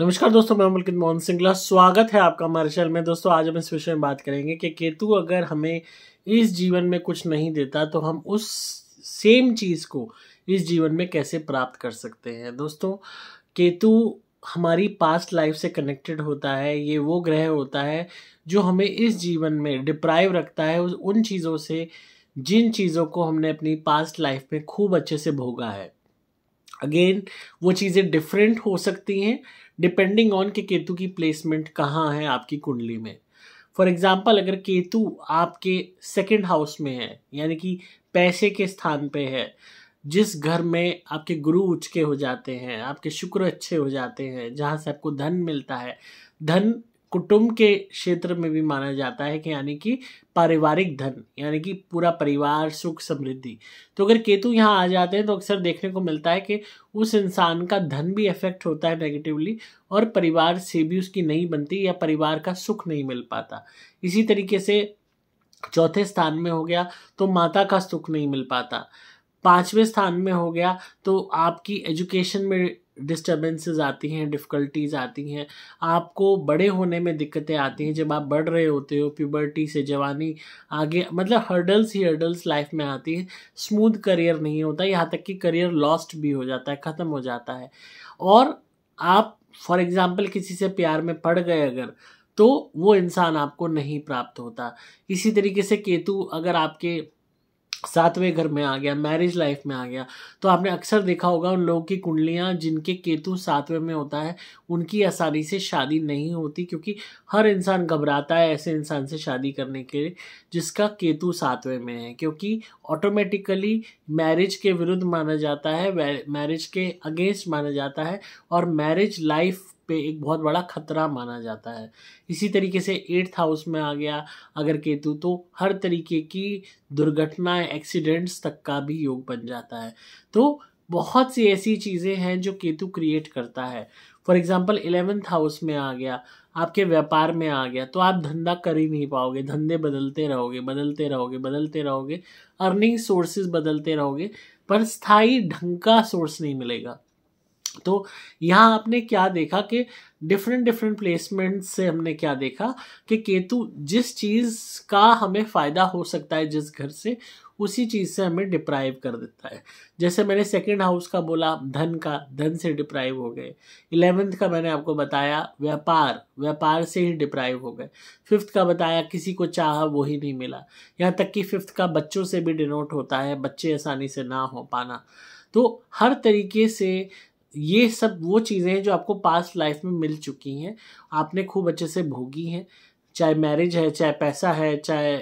नमस्कार दोस्तों मैं अमलकित मोहन सिंगला स्वागत है आपका हमारे चैनल में दोस्तों आज हम इस विषय में बात करेंगे कि केतु अगर हमें इस जीवन में कुछ नहीं देता तो हम उस सेम चीज़ को इस जीवन में कैसे प्राप्त कर सकते हैं दोस्तों केतु हमारी पास्ट लाइफ से कनेक्टेड होता है ये वो ग्रह होता है जो हमें इस जीवन में डिप्राइव रखता है उन चीज़ों से जिन चीज़ों को हमने अपनी पास्ट लाइफ में खूब अच्छे से भोगा है अगेन वो चीज़ें डिफरेंट हो सकती हैं डिपेंडिंग ऑन कि केतु की प्लेसमेंट कहाँ है आपकी कुंडली में फॉर एग्जाम्पल अगर केतु आपके सेकेंड हाउस में है यानी कि पैसे के स्थान पे है जिस घर में आपके गुरु उचके हो जाते हैं आपके शुक्र अच्छे हो जाते हैं जहाँ से आपको धन मिलता है धन कुटुंब के क्षेत्र में भी माना जाता है कि यानी कि पारिवारिक धन यानी कि पूरा परिवार सुख समृद्धि तो अगर केतु यहाँ आ जाते हैं तो अक्सर देखने को मिलता है कि उस इंसान का धन भी इफेक्ट होता है नेगेटिवली और परिवार से भी उसकी नहीं बनती या परिवार का सुख नहीं मिल पाता इसी तरीके से चौथे स्थान में हो गया तो माता का सुख नहीं मिल पाता पांचवें स्थान में हो गया तो आपकी एजुकेशन में डिस्टर्बेंसेस आती हैं डिफ़िकल्टीज आती हैं आपको बड़े होने में दिक्कतें आती हैं जब आप बढ़ रहे होते हो प्यूबर्टी से जवानी आगे मतलब हर्डल्स ही हर्डल्स लाइफ में आती हैं स्मूथ करियर नहीं होता यहाँ तक कि करियर लॉस्ट भी हो जाता है ख़त्म हो जाता है और आप फॉर एग्ज़ाम्पल किसी से प्यार में पड़ गए अगर तो वो इंसान आपको नहीं प्राप्त होता इसी तरीके से केतु अगर आपके सातवें घर में आ गया मैरिज लाइफ में आ गया तो आपने अक्सर देखा होगा उन लोगों की कुंडलियां जिनके केतु सातवें में होता है उनकी आसानी से शादी नहीं होती क्योंकि हर इंसान घबराता है ऐसे इंसान से शादी करने के लिए जिसका केतु सातवें में है क्योंकि ऑटोमेटिकली मैरिज के विरुद्ध माना जाता है मैरिज के अगेंस्ट माना जाता है और मैरिज लाइफ पे एक बहुत बड़ा खतरा माना जाता है इसी तरीके से एट्थ हाउस में आ गया अगर केतु तो हर तरीके की दुर्घटनाएं एक्सीडेंट्स तक का भी योग बन जाता है तो बहुत सी ऐसी चीज़ें हैं जो केतु क्रिएट करता है फॉर एग्जाम्पल इलेवेंथ हाउस में आ गया आपके व्यापार में आ गया तो आप धंधा कर ही नहीं पाओगे धंधे बदलते रहोगे बदलते रहोगे बदलते रहोगे अर्निंग सोर्सेज बदलते रहोगे पर स्थायी ढंग का सोर्स नहीं मिलेगा तो यहाँ आपने क्या देखा कि डिफरेंट डिफरेंट प्लेसमेंट से हमने क्या देखा कि केतु जिस चीज़ का हमें फ़ायदा हो सकता है जिस घर से उसी चीज़ से हमें डिप्राइव कर देता है जैसे मैंने सेकेंड हाउस का बोला धन का धन से डिप्राइव हो गए इलेवेंथ का मैंने आपको बताया व्यापार व्यापार से ही डिप्राइव हो गए फिफ्थ का बताया किसी को चाह वो ही नहीं मिला यहाँ तक कि फिफ्थ का बच्चों से भी डिनोट होता है बच्चे आसानी से ना हो पाना तो हर तरीके से ये सब वो चीज़ें हैं जो आपको पास्ट लाइफ में मिल चुकी हैं आपने खूब अच्छे से भोगी हैं चाहे मैरिज है चाहे पैसा है चाहे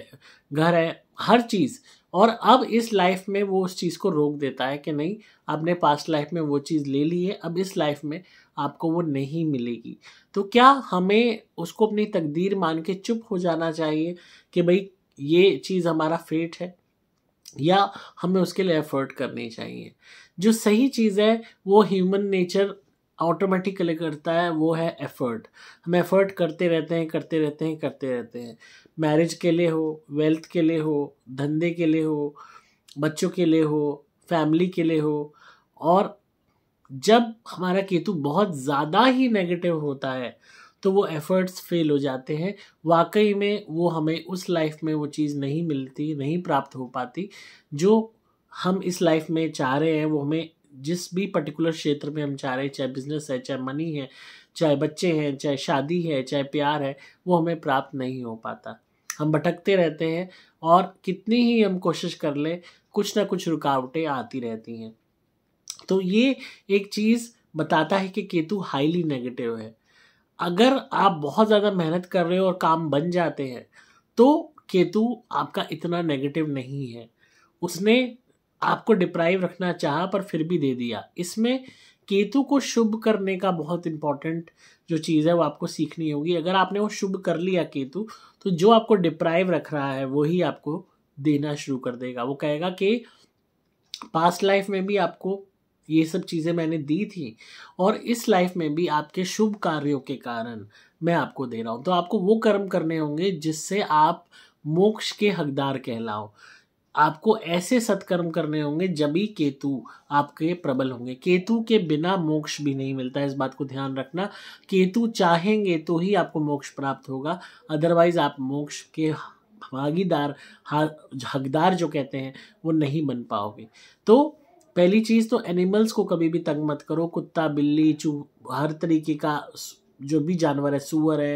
घर है हर चीज़ और अब इस लाइफ में वो उस चीज़ को रोक देता है कि नहीं आपने पास्ट लाइफ में वो चीज़ ले ली है अब इस लाइफ में आपको वो नहीं मिलेगी तो क्या हमें उसको अपनी तकदीर मान के चुप हो जाना चाहिए कि भाई ये चीज़ हमारा फेट है या हमें उसके लिए एफर्ट करनी चाहिए जो सही चीज़ है वो ह्यूमन नेचर ऑटोमेटिकली करता है वो है एफर्ट हम एफर्ट करते रहते हैं करते रहते हैं करते रहते हैं मैरिज के लिए हो वेल्थ के लिए हो धंधे के लिए हो बच्चों के लिए हो फैमिली के लिए हो और जब हमारा केतु बहुत ज़्यादा ही नेगेटिव होता है तो वो एफर्ट्स फेल हो जाते हैं वाकई में वो हमें उस लाइफ में वो चीज़ नहीं मिलती नहीं प्राप्त हो पाती जो हम इस लाइफ में चाह रहे हैं वो हमें जिस भी पर्टिकुलर क्षेत्र में हम चाह रहे हैं चाहे बिजनेस है चाहे मनी है चाहे बच्चे हैं चाहे शादी है चाहे प्यार है वो हमें प्राप्त नहीं हो पाता हम भटकते रहते हैं और कितनी ही हम कोशिश कर लें कुछ ना कुछ रुकावटें आती रहती हैं तो ये एक चीज़ बताता है कि केतु हाईली नेगेटिव है अगर आप बहुत ज़्यादा मेहनत कर रहे हो और काम बन जाते हैं तो केतु आपका इतना नेगेटिव नहीं है उसने आपको डिप्राइव रखना चाहा पर फिर भी दे दिया इसमें केतु को शुभ करने का बहुत इंपॉर्टेंट जो चीज़ है वो आपको सीखनी होगी अगर आपने वो शुभ कर लिया केतु तो जो आपको डिप्राइव रख रहा है वो ही आपको देना शुरू कर देगा वो कहेगा कि पास्ट लाइफ में भी आपको ये सब चीज़ें मैंने दी थी और इस लाइफ में भी आपके शुभ कार्यों के कारण मैं आपको दे रहा हूँ तो आपको वो कर्म करने होंगे जिससे आप मोक्ष के हकदार कहलाओ आपको ऐसे सत्कर्म करने होंगे जब ही केतु आपके प्रबल होंगे केतु के बिना मोक्ष भी नहीं मिलता है इस बात को ध्यान रखना केतु चाहेंगे तो ही आपको मोक्ष प्राप्त होगा अदरवाइज आप मोक्ष के भागीदार हकदार जो कहते हैं वो नहीं बन पाओगे तो पहली चीज़ तो एनिमल्स को कभी भी तंग मत करो कुत्ता बिल्ली चू हर तरीके का जो भी जानवर है सुअर है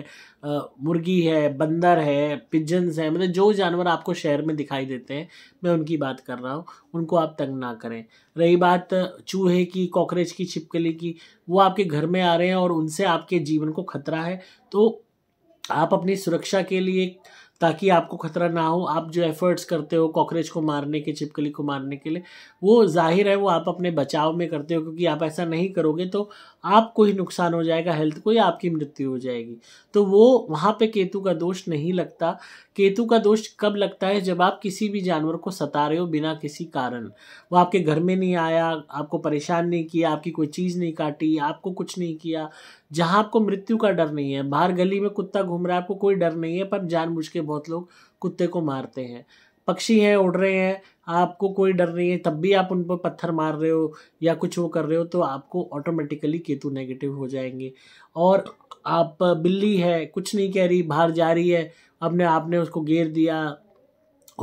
मुर्गी है बंदर है पिजन्स है मतलब जो जानवर आपको शहर में दिखाई देते हैं मैं उनकी बात कर रहा हूँ उनको आप तंग ना करें रही बात चूहे की कॉकरेच की छिपकली की वो आपके घर में आ रहे हैं और उनसे आपके जीवन को खतरा है तो आप अपनी सुरक्षा के लिए ताकि आपको खतरा ना हो आप जो एफर्ट्स करते हो कॉकरोच को मारने के छिपकली को मारने के लिए वो जाहिर है वो आप अपने बचाव में करते हो क्योंकि आप ऐसा नहीं करोगे तो आपको ही नुकसान हो जाएगा हेल्थ को या आपकी मृत्यु हो जाएगी तो वो वहाँ पे केतु का दोष नहीं लगता केतु का दोष कब लगता है जब आप किसी भी जानवर को सता रहे हो बिना किसी कारण वो आपके घर में नहीं आया आपको परेशान नहीं किया आपकी कोई चीज़ नहीं काटी आपको कुछ नहीं किया जहाँ आपको मृत्यु का डर नहीं है बाहर गली में कुत्ता घूम रहा है आपको कोई डर नहीं है पर जानबूझ के बहुत लोग कुत्ते को मारते हैं पक्षी हैं उड़ रहे हैं आपको कोई डर नहीं है तब भी आप उन पर पत्थर मार रहे हो या कुछ वो कर रहे हो तो आपको ऑटोमेटिकली केतु नेगेटिव हो जाएंगे और आप बिल्ली है कुछ नहीं कह रही बाहर जा रही है अपने आपने उसको घेर दिया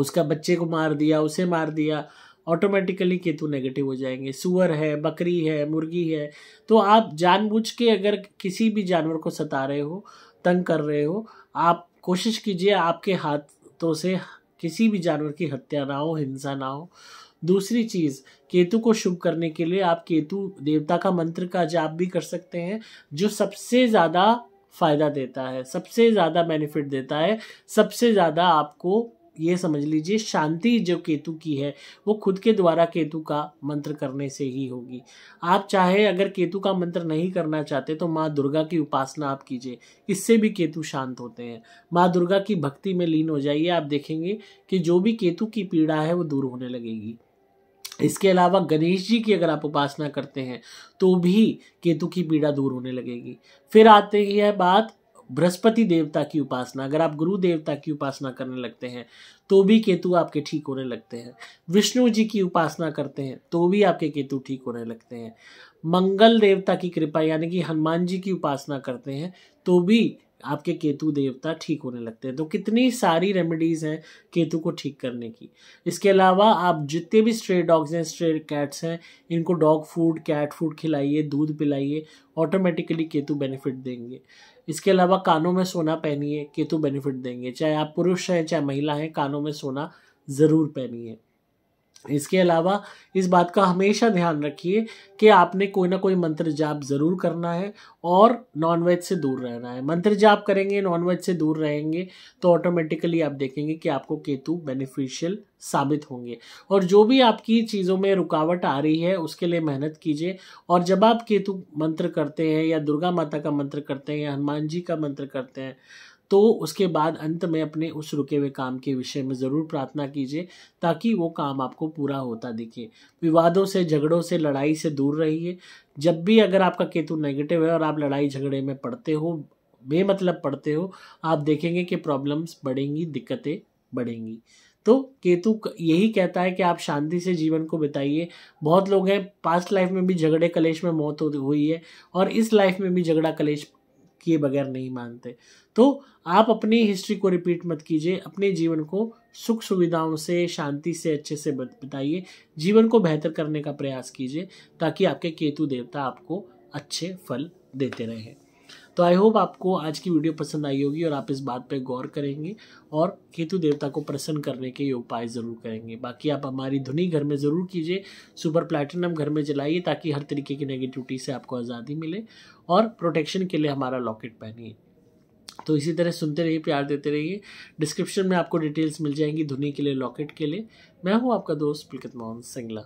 उसका बच्चे को मार दिया उसे मार दिया ऑटोमेटिकली केतु नेगेटिव हो जाएंगे सुअर है बकरी है मुर्गी है तो आप जानबूझ के अगर किसी भी जानवर को सता रहे हो तंग कर रहे हो आप कोशिश कीजिए आपके हाथों से किसी भी जानवर की हत्या ना हो हिंसा ना हो दूसरी चीज़ केतु को शुभ करने के लिए आप केतु देवता का मंत्र का जाप भी कर सकते हैं जो सबसे ज़्यादा फ़ायदा देता है सबसे ज़्यादा बेनिफिट देता है सबसे ज़्यादा आपको ये समझ लीजिए शांति जो केतु की है वो खुद के द्वारा केतु का मंत्र करने से ही होगी आप चाहे अगर केतु का मंत्र नहीं करना चाहते तो माँ दुर्गा की उपासना आप कीजिए इससे भी केतु शांत होते हैं माँ दुर्गा की भक्ति में लीन हो जाइए आप देखेंगे कि जो भी केतु की पीड़ा है वो दूर होने लगेगी इसके अलावा गणेश जी की अगर आप उपासना करते हैं तो भी केतु की पीड़ा दूर होने लगेगी फिर आते ही है बात बृहस्पति देवता की उपासना अगर आप गुरु देवता की उपासना करने लगते हैं तो भी केतु आपके ठीक होने लगते हैं विष्णु जी की उपासना करते हैं तो भी आपके केतु ठीक होने लगते हैं मंगल देवता की कृपा यानी कि हनुमान जी की उपासना करते हैं तो भी आपके केतु देवता ठीक होने लगते हैं तो कितनी सारी रेमेडीज़ हैं केतु को ठीक करने की इसके अलावा आप जितने भी स्ट्रे डॉग्स हैं स्ट्रे कैट्स हैं इनको डॉग फूड कैट फूड खिलाइए दूध पिलाइए ऑटोमेटिकली केतु बेनिफिट देंगे इसके अलावा कानों में सोना पहनिए केतु बेनिफिट देंगे चाहे आप पुरुष हैं चाहे महिला हैं कानों में सोना ज़रूर पहनिए इसके अलावा इस बात का हमेशा ध्यान रखिए कि आपने कोई ना कोई मंत्र जाप ज़रूर करना है और नॉनवेज से दूर रहना है मंत्र जाप करेंगे नॉनवेज से दूर रहेंगे तो ऑटोमेटिकली आप देखेंगे कि आपको केतु बेनिफिशियल साबित होंगे और जो भी आपकी चीज़ों में रुकावट आ रही है उसके लिए मेहनत कीजिए और जब आप केतु मंत्र करते हैं या दुर्गा माता का मंत्र करते हैं या हनुमान जी का मंत्र करते हैं तो उसके बाद अंत में अपने उस रुके हुए काम के विषय में ज़रूर प्रार्थना कीजिए ताकि वो काम आपको पूरा होता दिखे विवादों से झगड़ों से लड़ाई से दूर रहिए जब भी अगर आपका केतु नेगेटिव है और आप लड़ाई झगड़े में पड़ते हो बेमतलब पड़ते हो आप देखेंगे कि प्रॉब्लम्स बढ़ेंगी दिक्कतें बढ़ेंगी तो केतु यही कहता है कि आप शांति से जीवन को बिताइए बहुत लोग हैं पास्ट लाइफ में भी झगड़े कलेश में मौत हुई है और इस लाइफ में भी झगड़ा कलेश किए बगैर नहीं मानते तो आप अपनी हिस्ट्री को रिपीट मत कीजिए अपने जीवन को सुख सुविधाओं से शांति से अच्छे से बताइए जीवन को बेहतर करने का प्रयास कीजिए ताकि आपके केतु देवता आपको अच्छे फल देते रहें तो आई होप आपको आज की वीडियो पसंद आई होगी और आप इस बात पर गौर करेंगे और केतु देवता को प्रसन्न करने के उपाय ज़रूर करेंगे बाकी आप हमारी धुनी घर में ज़रूर कीजिए सुपर प्लैटिनम घर में जलाइए ताकि हर तरीके की नेगेटिविटी से आपको आज़ादी मिले और प्रोटेक्शन के लिए हमारा लॉकेट पहनिए तो इसी तरह सुनते रहिए प्यार देते रहिए डिस्क्रिप्शन में आपको डिटेल्स मिल जाएंगी धुनी के लिए लॉकेट के लिए मैं हूँ आपका दोस्त पुलकित मोहन सिंगला